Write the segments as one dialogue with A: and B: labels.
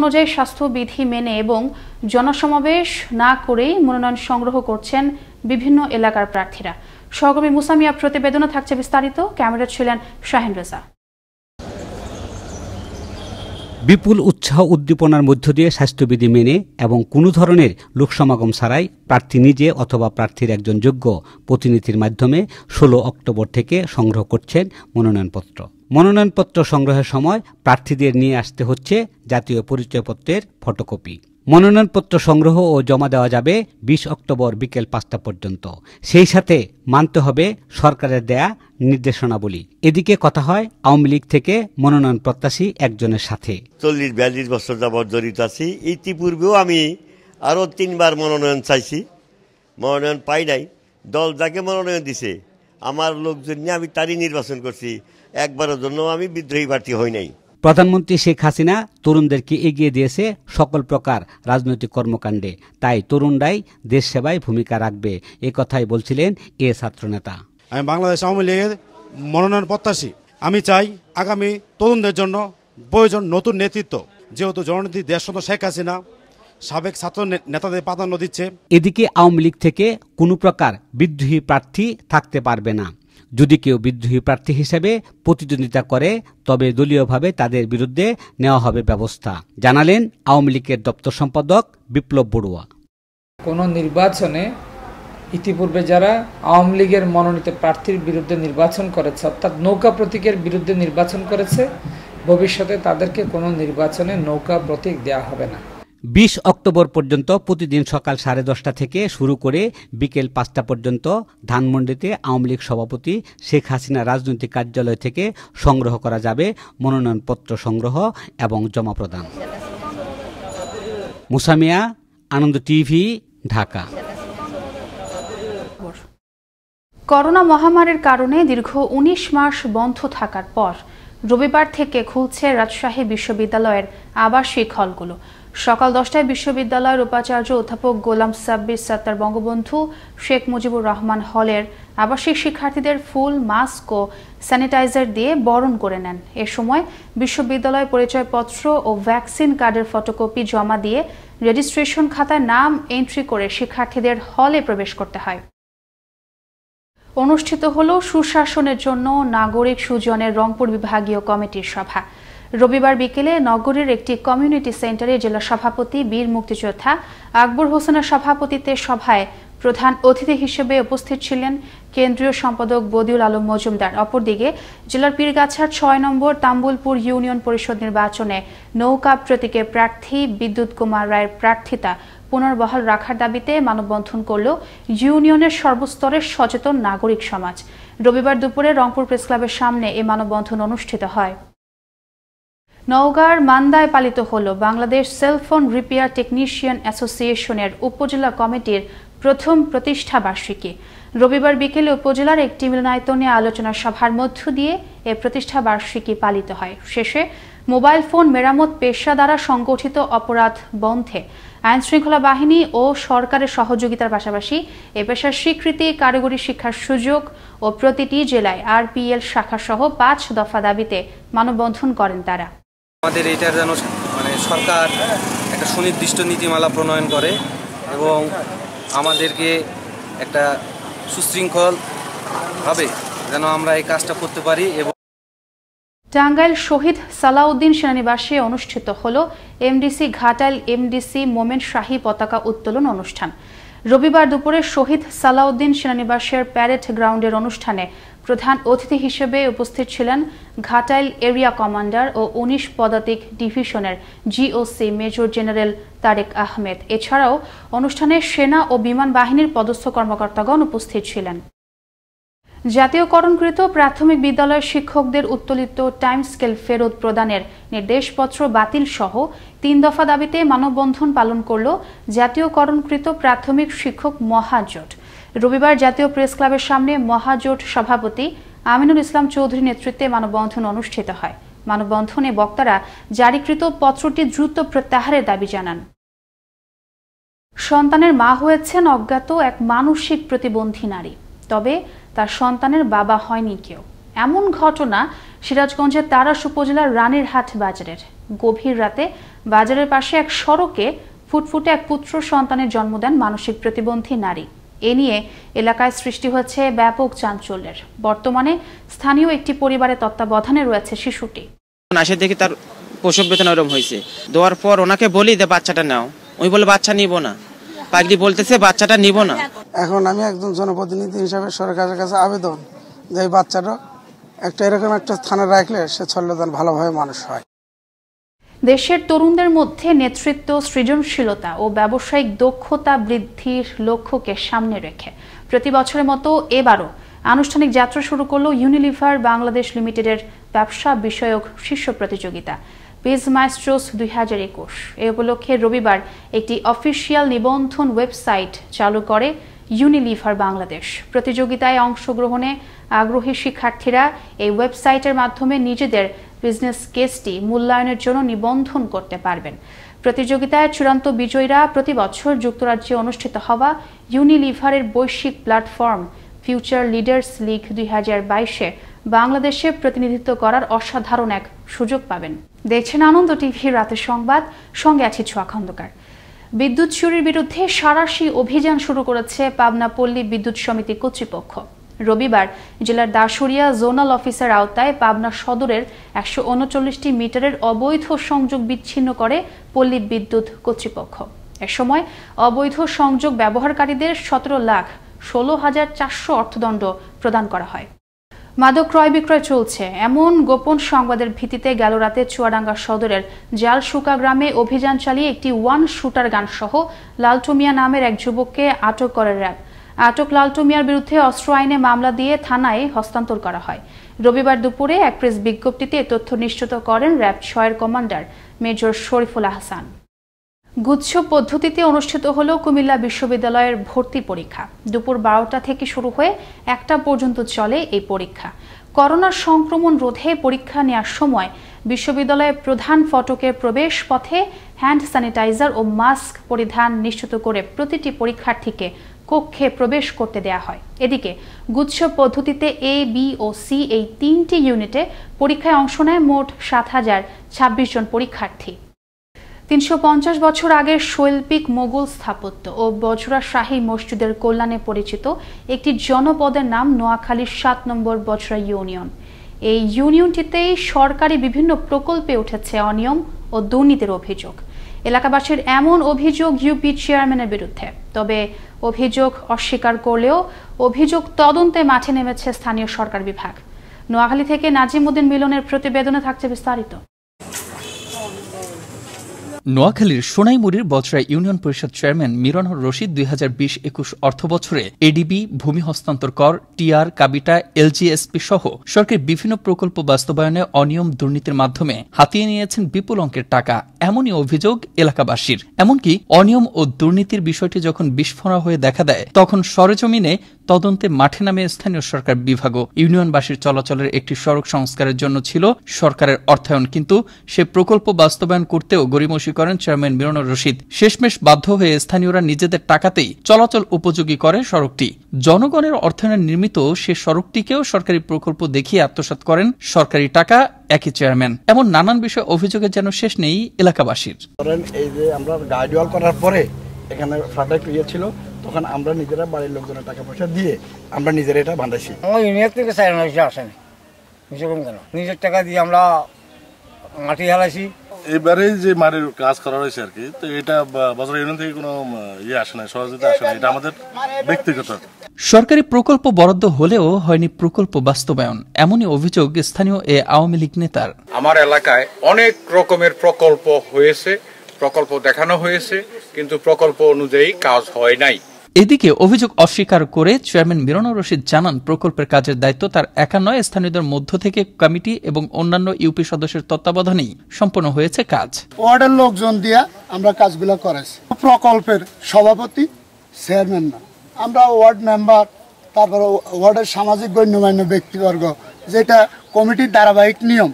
A: অনুযায়ী স্বাস্থ্যবিধি মেনে এবং জনসমাবেশ না করেই মনোনয়ন সংগ্রহ করছেন বিভিন্ন এলাকার প্রার্থীরা সহকর্মী মুসামিয়া প্রতিবেদনে থাকছে বিস্তারিত ক্যামেরা ছিলেন শাহিন রেজা
B: বিপুল উৎসাহ উদ্দীপনার মধ্য দিয়ে স্বাস্থ্যবিধি মেনে এবং কোনো ধরনের লোকসমাগম ছাড়াই প্রার্থী নিজে অথবা প্রার্থীর একজন যোগ্য প্রতিনিধির মাধ্যমে ষোলো অক্টোবর থেকে সংগ্রহ করছেন মনোনয়নপত্র মনোনয়নপত্র সংগ্রহের সময় প্রার্থীদের নিয়ে আসতে হচ্ছে জাতীয় পরিচয়পত্রের ফটোকপি মনোনয়নপত্র সংগ্রহ ও জমা দেওয়া যাবে বিশ অক্টোবর বিকেল পাঁচটা পর্যন্ত সেই সাথে মানতে হবে সরকারের দেয়া নির্দেশনাবলী এদিকে কথা হয় আওয়ামী লীগ থেকে মনোনয়ন প্রত্যাশী একজনের সাথে চল্লিশ বিয়াল্লিশ বছর যাবৎ জড়িত আছি ইতিপূর্বেও আমি আরও তিনবার মনোনয়ন চাইছি মনোনয়ন পাই নাই দল যাকে মনোনয়ন দিছে আমার লোকজন নিয়ে আমি তারই নির্বাচন করছি একবারের জন্য আমি বিদ্রোহী প্রার্থী হই নাই প্রধানমন্ত্রী শেখ হাসিনা তরুণদেরকে এগিয়ে দিয়েছে সকল প্রকার রাজনৈতিক কর্মকাণ্ডে তাই তরুণরাই দেশ সেবায় ভূমিকা রাখবে এ কথাই বলছিলেন এ ছাত্রনেতা আমি বাংলাদেশ আওয়ামী লীগের মনোনয়ন প্রত্যাশী আমি চাই আগামী তরুণদের জন্য প্রয়োজন নতুন নেতৃত্ব যেহেতু জননীতি দেশত শেখ হাসিনা সাবেক ছাত্র নেতাদের প্রাধান্য দিচ্ছে এদিকে আওয়ামী লীগ থেকে কোনো প্রকার বিদ্রোহী প্রার্থী থাকতে পারবে না যদি কেউ বিদ্রোহী প্রার্থী হিসেবে প্রতিদ্বন্দ্বিতা করে তবে দলীয়ভাবে তাদের বিরুদ্ধে নেওয়া হবে ব্যবস্থা জানালেন আওয়ামী লীগের দপ্তর সম্পাদক বিপ্লব বড়ুয়া কোনো নির্বাচনে ইতিপূর্বে যারা আওয়ামী লীগের মনোনীত প্রার্থীর বিরুদ্ধে নির্বাচন করেছে অর্থাৎ নৌকা প্রতীকের বিরুদ্ধে নির্বাচন করেছে ভবিষ্যতে তাদেরকে কোনো নির্বাচনে নৌকা প্রতীক দেওয়া হবে না বিশ অক্টোবর পর্যন্ত প্রতিদিন সকাল সাড়ে দশটা থেকে শুরু করে বিকেল পাঁচটা পর্যন্ত ধানমন্ডিতে আওয়ামী লীগ সভাপতি শেখ হাসিনা রাজনৈতিক কার্যালয় থেকে সংগ্রহ করা যাবে মনোনয়নপত্র সংগ্রহ এবং জমা প্রদান মুসামিয়া আনন্দ টিভি ঢাকা
A: করোনা মহামারীর কারণে দীর্ঘ ১৯ মাস বন্ধ থাকার পর রবিবার থেকে খুলছে রাজশাহী বিশ্ববিদ্যালয়ের আবাসিক হলগুলো সকাল দশটায় বিশ্ববিদ্যালয়ের উপাচার্য অধ্যাপক গোলাম সাব্বির সাত্তার বঙ্গবন্ধু শেখ মুজিবুর রহমান হলের আবাসিক শিক্ষার্থীদের ফুল মাস্ক ও স্যানিটাইজার দিয়ে বরণ করে নেন এ সময় বিশ্ববিদ্যালয় পরিচয়পত্র ও ভ্যাকসিন কার্ডের ফটোকপি জমা দিয়ে রেজিস্ট্রেশন খাতায় নাম এন্ট্রি করে শিক্ষার্থীদের হলে প্রবেশ করতে হয় অনুষ্ঠিত হল সুশাসনের জন্য নাগরিক সুজনের রংপুর বিভাগীয় কমিটির সভা রবিবার বিকেলে নগরীর একটি কমিউনিটি সেন্টারে জেলা সভাপতি বীর মুক্তিযোদ্ধা আকবর হোসেনের সভাপতিত্বে সভায় প্রধান অতিথি হিসেবে উপস্থিত ছিলেন কেন্দ্রীয় সম্পাদক বদিউল আলম মজুমদার অপরদিকে জেলার পীরগাছার ছয় নম্বর তাম্বুলপুর ইউনিয়ন পরিষদ নির্বাচনে নৌকা প্রতীকে প্রার্থী বিদ্যুৎ কুমার রায়ের প্রার্থিতা পুনর্বহাল রাখার দাবিতে মানববন্ধন করল ইউনিয়নের সর্বস্তরের সচেতন নাগরিক সমাজ রবিবার দুপুরে রংপুর প্রেসক্লাবের সামনে এ মানববন্ধন অনুষ্ঠিত হয় নওগাঁর মান্দায় পালিত হল বাংলাদেশ সেলফোন রিপেয়ার টেকনিশিয়ান অ্যাসোসিয়েশনের উপজেলা কমিটির প্রথম প্রতিষ্ঠা বার্ষিকী রবিবার বিকেলে উপজেলার একটি মিলনায়তনে আলোচনা সভার মধ্য দিয়ে এ প্রতিষ্ঠা বার্ষিকী পালিত হয় শেষে মোবাইল ফোন মেরামত পেশা দ্বারা সংগঠিত অপরাধ বন্ধে আইন শৃঙ্খলা বাহিনী ও সরকারের সহযোগিতার পাশাপাশি এ পেশার স্বীকৃতি কারিগরি শিক্ষার সুযোগ ও প্রতিটি জেলায় আরপিএল শাখা সহ পাঁচ দফা দাবিতে মানববন্ধন করেন তারা
B: আমাদের এটার যেন মানে সরকার একটা সুনির্দিষ্ট নীতিমালা প্রণয়ন করে এবং আমাদেরকে একটা সুশৃঙ্খল হবে যেন আমরা এই কাজটা করতে পারি এবং
A: টাঙ্গাইল শহীদ সালাউদ্দিন সেনানিবাসে অনুষ্ঠিত হল MDC Ghatail MDC Momenshahi পতাকা উত্তোলন অনুষ্ঠান রবিবার দুপুরে শহীদ সালাউদ্দিন সেনানিবাসের প্যারেড গ্রাউন্ডের অনুষ্ঠানে প্রধান অতিথি হিসেবে উপস্থিত ছিলেন ঘাটাইল এরিয়া কমান্ডার ও উনিশ পদাতিক ডিভিশনের GOC major general Tarek Ahmed এছাড়াও অনুষ্ঠানে সেনা ও বিমান বাহিনীর পদস্থ কর্মকর্তাগণ উপস্থিত ছিলেন জাতীয়করণকৃত প্রাথমিক বিদ্যালয়ের শিক্ষকদের উত্তোলিত টাইম স্কেল ফেরত প্রদানের নির্দেশপত্র বাতিল সহ তিন দফা দাবিতে মানববন্ধন পালন করল জাতীয়করণকৃত প্রাথমিক শিক্ষক মহাজোট রবিবার জাতীয় প্রেস ক্লাবের সামনে মহাজোট সভাপতি আমিনুল ইসলাম চৌধুরী নেতৃত্বে মানববন্ধন অনুষ্ঠিত হয় মানববন্ধনে বক্তারা জারিকৃত পত্রটি দ্রুত প্রত্যাহারের দাবি জানান সন্তানের মা হয়েছেন অজ্ঞাত এক মানসিক প্রতিবন্ধী নারী তবে তার সন্তানের বাবা হয়নি কেউ এমন ঘটনা সিরাজগঞ্জের তারাস উপজেলার রানীরহাট বাজারের গভীর রাতে বাজারের পাশে এক সড়কে ফুটফুটে এক পুত্র সন্তানের জন্ম দেন মানসিক প্রতিবন্ধী নারী এ নিয়ে এলাকায় সৃষ্টি হয়েছে ব্যাপক চাঞ্চল্যের বর্তমানে স্থানীয় একটি পরিবারের তত্ত্বাবধানে রয়েছে শিশুটি
B: আসে দেখি তার প্রসব বেতন ওরকম হয়েছে দেওয়ার পর ওনাকে বলি যে বাচ্চাটা নাও ওই বলে বাচ্চা নিব না পাগলি বলতেছে বাচ্চাটা নিব না এখন আমি একজন জনপ্রতিনিধি হিসাবে সরকারের কাছে আবেদন যে বাচ্চাটা একটা এরকম একটা স্থানে রাখলে সে ছল্লদান ভালোভাবে মানুষ হয়
A: দেশের তরুণদের মধ্যে নেতৃত্ব সৃজনশীলতা ও ব্যবসায়িক দক্ষতা বৃদ্ধির লক্ষ্যকে সামনে রেখে প্রতি বছরের মতো এবারও আনুষ্ঠানিক যাত্রা শুরু করল ইউনিলিভার বাংলাদেশ লিমিটেডের ব্যবসা বিষয়ক শীর্ষ প্রতিযোগিতা পিজ মাইস্ট্রোস দুই হাজার একুশ এ উপলক্ষে রবিবার একটি অফিসিয়াল নিবন্ধন ওয়েবসাইট চালু করে ইউনিলিভার বাংলাদেশ প্রতিযোগিতায় অংশগ্রহণে আগ্রহী শিক্ষার্থীরা এই ওয়েবসাইটের মাধ্যমে নিজেদের বিজনেস কেসটি মূল্যায়নের জন্য নিবন্ধন করতে পারবেন প্রতিযোগিতায় চূড়ান্ত বিজয়ীরা প্রতি বছর যুক্তরাজ্যে অনুষ্ঠিত হওয়া ইউনিলিভারের বৈশ্বিক প্ল্যাটফর্ম ফিউচার লিডার্স লিগ দুই হাজার বাইশে বাংলাদেশে প্রতিনিধিত্ব করার অসাধারণ এক সুযোগ পাবেন দেখছেন আনন্দ টিভি রাতের সংবাদ সঙ্গে আছি ছোয়া খন্দকার বিদ্যুৎ চুরির বিরুদ্ধে সারাশি অভিযান শুরু করেছে পাবনা পল্লী বিদ্যুৎ সমিতি কর্তৃপক্ষ রবিবার জেলার দাসুরিয়া জোনাল অফিসার আওতায় পাবনা সদরের একশো উনচল্লিশটি মিটারের অবৈধ সংযোগ বিচ্ছিন্ন করে পল্লী বিদ্যুৎ কর্তৃপক্ষ এ সময় অবৈধ সংযোগ ব্যবহারকারীদের সতেরো লাখ ষোলো হাজার চারশো অর্থদণ্ড প্রদান করা হয় মাদক ক্রয় বিক্রয় চলছে এমন গোপন সংবাদের ভিত্তিতে গেল রাতে চুয়াডাঙ্গা সদরের জালসুকা গ্রামে অভিযান চালিয়ে একটি ওয়ান শুটার গান সহ লালটুমিয়া নামের এক যুবককে আটক করে র্যাব আটক লালটুমিয়ার বিরুদ্ধে অস্ত্র আইনে মামলা দিয়ে থানায় হস্তান্তর করা হয় রবিবার দুপুরে এক প্রেস বিজ্ঞপ্তিতে তথ্য নিশ্চিত করেন র্যাব ছয়ের কমান্ডার মেজর শরীফুল আহসান গুচ্ছ পদ্ধতিতে অনুষ্ঠিত হল কুমিল্লা বিশ্ববিদ্যালয়ের ভর্তি পরীক্ষা দুপুর বারোটা থেকে শুরু হয়ে একটা পর্যন্ত চলে এই পরীক্ষা করোনার সংক্রমণ রোধে পরীক্ষা নেওয়ার সময় বিশ্ববিদ্যালয়ের প্রধান ফটকের প্রবেশ পথে হ্যান্ড স্যানিটাইজার ও মাস্ক পরিধান নিশ্চিত করে প্রতিটি পরীক্ষার্থীকে কক্ষে প্রবেশ করতে দেয়া হয় এদিকে গুচ্ছ পদ্ধতিতে এ বি ও সি এই তিনটি ইউনিটে পরীক্ষায় অংশ নেয় মোট সাত হাজার ছাব্বিশ জন পরীক্ষার্থী তিনশো বছর আগের শৈল্পিক মোগল স্থাপত্য ও বজরা শাহী মসজিদের কল্যাণে পরিচিত একটি জনপদের নাম নোয়াখালীর সাত নম্বর বজরা ইউনিয়ন এই ইউনিয়নটিতেই সরকারি বিভিন্ন প্রকল্পে উঠেছে অনিয়ম ও দুর্নীতির অভিযোগ এলাকাবাসীর এমন অভিযোগ ইউপি চেয়ারম্যানের বিরুদ্ধে তবে অভিযোগ অস্বীকার করলেও অভিযোগ তদন্তে মাঠে নেমেছে স্থানীয় সরকার বিভাগ নোয়াখালী থেকে নাজিমুদ্দিন মিলনের প্রতিবেদনে থাকছে বিস্তারিত
C: নোয়াখালীর সোনাইমুড়ির বজরা ইউনিয়ন পরিষদ চেয়ারম্যান মিরানুর রশিদ দুই হাজার বিশ একুশ অর্থ বছরে এডিবি ভূমি হস্তান্তর কর টিআর কাবিটা এলজিএসপি সহ সরকারের বিভিন্ন প্রকল্প বাস্তবায়নে অনিয়ম দুর্নীতির মাধ্যমে হাতিয়ে নিয়েছেন বিপুল অঙ্কের টাকা এমনই অভিযোগ এলাকাবাসীর এমনকি অনিয়ম ও দুর্নীতির বিষয়টি যখন বিস্ফোরা হয়ে দেখা দেয় তখন সরেজমিনে তদন্তে মাঠে নামে স্থানীয় সরকার বিভাগ ও ইউনিয়নবাসীর চলাচলের একটি সড়ক সংস্কারের জন্য ছিল সরকারের অর্থায়ন কিন্তু সে প্রকল্প বাস্তবায়ন করতেও গরিমসি করেন চেয়ারম্যান মিরানুর রশিদ শেষমেশ বাধ্য হয়ে স্থানীয়রা নিজেদের টাকাতেই চলাচল উপযোগী করে সড়কটি জনগণের অর্থায়নে নির্মিত সে সড়কটিকেও সরকারি প্রকল্প দেখিয়ে আত্মসাত করেন সরকারি টাকা একই চেয়ারম্যান এমন নানান বিষয়ে অভিযোগের যেন শেষ নেই এলাকাবাসীর
B: এই যে আমরা গাড়ি করার পরে এখানে ফ্ল্যাটে ইয়ে ছিল তখন আমরা নিজেরা বাড়ির লোকজনের টাকা পয়সা দিয়ে আমরা নিজেরা এটা বাঁধাইছি আমার থেকে আসেনি কেন নিজের টাকা দিয়ে আমরা মাটি হারাইছি এবারে যে মাটির কাজ করা হয়েছে আর কি তো এটা বছর ইউনিয়ন থেকে কোনো ইয়ে আসে না সহযোগিতা আসে না এটা আমাদের ব্যক্তিগত
C: সরকারি প্রকল্প বরাদ্দ হলেও হয়নি প্রকল্প বাস্তবায়ন এমনই অভিযোগ স্থানীয় এ আওয়ামী লীগ নেতার আমার এলাকায় অনেক রকমের প্রকল্প হয়েছে প্রকল্প দেখানো হয়েছে কিন্তু প্রকল্প অনুযায়ী কাজ হয় নাই এদিকে অভিযোগ অস্বীকার করে চেয়ারম্যান মিরানুর রশিদ জানান প্রকল্পের কাজের দায়িত্ব তার একা নয় স্থানীয়দের মধ্য থেকে কমিটি এবং অন্যান্য ইউপি সদস্যের তত্ত্বাবধানেই সম্পন্ন হয়েছে কাজ
B: ওয়ার্ডের লোকজন দিয়া আমরা কাজগুলো করেছি প্রকল্পের সভাপতি চেয়ারম্যান না আমরা ওয়ার্ড মেম্বার তারপর ওয়ার্ডের সামাজিক গণ্যমান্য ব্যক্তিবর্গ যেটা কমিটির ধারাবাহিক নিয়ম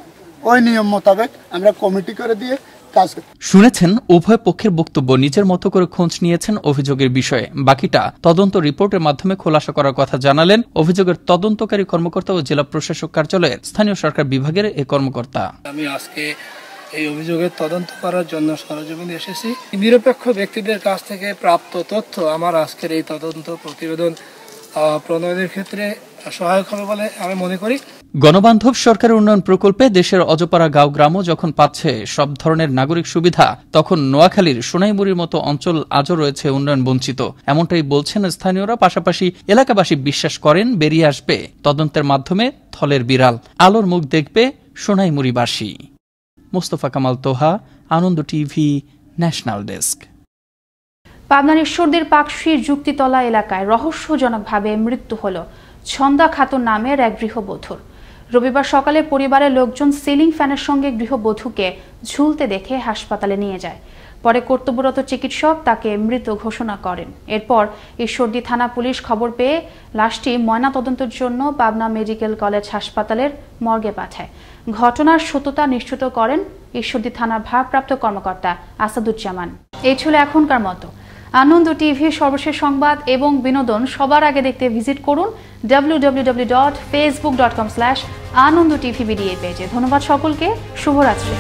B: ওই নিয়ম মোতাবেক আমরা কমিটি করে দিয়ে কাজ
C: শুনেছেন উভয় পক্ষের বক্তব্য নিজের মতো করে খোঁজ নিয়েছেন অভিযোগের বিষয়ে বাকিটা তদন্ত রিপোর্টের মাধ্যমে খোলাসা করার কথা জানালেন অভিযোগের তদন্তকারী কর্মকর্তা ও জেলা প্রশাসক কার্যালয়ের স্থানীয় সরকার বিভাগের এ কর্মকর্তা আমি আজকে এই অভিযোগের তদন্ত করার জন্য সরজমিনে এসেছি নিরপেক্ষ ব্যক্তিদের কাছ থেকে প্রাপ্ত তথ্য আমার আজকের এই তদন্ত প্রতিবেদন প্রণয়নের ক্ষেত্রে সহায়ক হবে বলে আমি মনে করি গণবান্ধব সরকারের উন্নয়ন প্রকল্পে দেশের অজপাড়া গাঁও গ্রামও যখন পাচ্ছে সব ধরনের নাগরিক সুবিধা তখন নোয়াখালীর সোনাইমুড়ির মতো অঞ্চল আজও রয়েছে উন্নয়ন বঞ্চিত এমনটাই বলছেন স্থানীয়রা পাশাপাশি এলাকাবাসী বিশ্বাস করেন বেরিয়ে আসবে তদন্তের মাধ্যমে থলের বিড়াল আলোর মুখ দেখবে সোনাইমুড়িবাসী Mostafa Kamal Toha Ananda TV national desk
A: পাবনার ঈশ্বরদের পাকশ্রীর যুক্তিতলা এলাকায় রহস্যজনকভাবে মৃত্যু হল ছন্দা খাতুন নামের এক গৃহবধূর রবিবার সকালে পরিবারের লোকজন সিলিং ফ্যানের সঙ্গে গৃহবধূকে ঝুলতে দেখে হাসপাতালে নিয়ে যায় পরে কর্তব্যরত চিকিৎসক তাকে মৃত ঘোষণা করেন এরপর ঈশ্বরদী থানা পুলিশ খবর পেয়ে লাশটি ময়নাতদন্তের জন্য পাবনা মেডিকেল কলেজ হাসপাতালের মর্গে পাঠায় ঘটনার সত্যতা নিশ্চিত করেন ঈশ্বরদী থানার ভারপ্রাপ্ত কর্মকর্তা আসাদুজ্জামান এই ছিল এখনকার মতো আনন্দ টিভির সর্বশেষ সংবাদ এবং বিনোদন সবার আগে দেখতে ভিজিট করুন www.facebook.com/ আনন্দ টিভি বিডিএ পেজে ধন্যবাদ সকলকে শুভরাত্রি